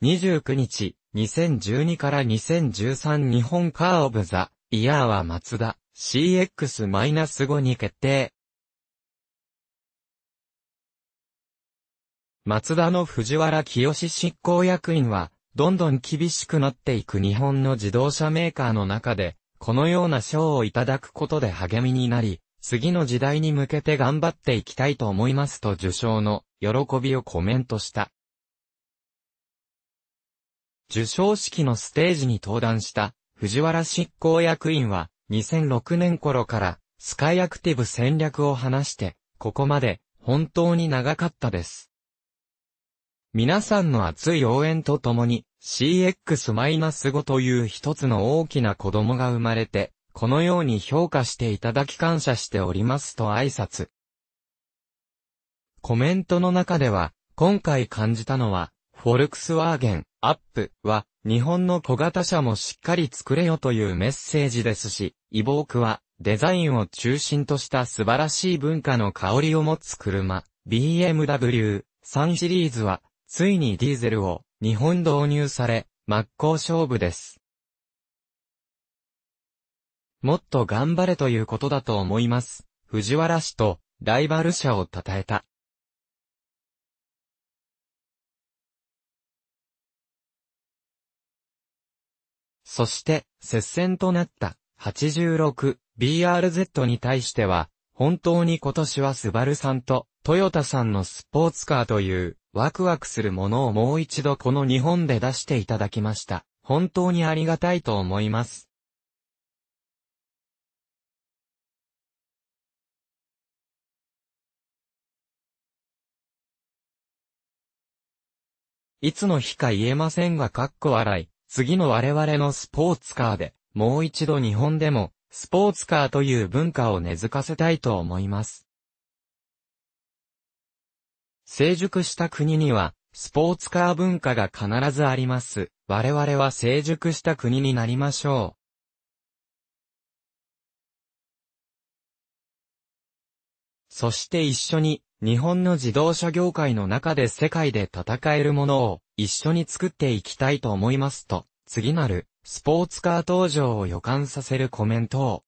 29日、2012から2013日本カーオブザ、イヤーはマツダ CX-5 に決定。マツダの藤原清執行役員は、どんどん厳しくなっていく日本の自動車メーカーの中で、このような賞をいただくことで励みになり、次の時代に向けて頑張っていきたいと思いますと受賞の喜びをコメントした。受賞式のステージに登壇した藤原執行役員は2006年頃からスカイアクティブ戦略を話して、ここまで本当に長かったです。皆さんの熱い応援とともに CX-5 という一つの大きな子供が生まれて、このように評価していただき感謝しておりますと挨拶。コメントの中では、今回感じたのは、フォルクスワーゲン、アップは、日本の小型車もしっかり作れよというメッセージですし、イボークは、デザインを中心とした素晴らしい文化の香りを持つ車、BMW 3シリーズは、ついにディーゼルを、日本導入され、真っ向勝負です。もっと頑張れということだと思います。藤原氏と、ライバル社を称えた。そして、接戦となった 86BRZ に対しては、本当に今年はスバルさんとトヨタさんのスポーツカーというワクワクするものをもう一度この日本で出していただきました。本当にありがたいと思います。いつの日か言えませんがかっこ笑い。次の我々のスポーツカーで、もう一度日本でも、スポーツカーという文化を根付かせたいと思います。成熟した国には、スポーツカー文化が必ずあります。我々は成熟した国になりましょう。そして一緒に日本の自動車業界の中で世界で戦えるものを一緒に作っていきたいと思いますと、次なるスポーツカー登場を予感させるコメントを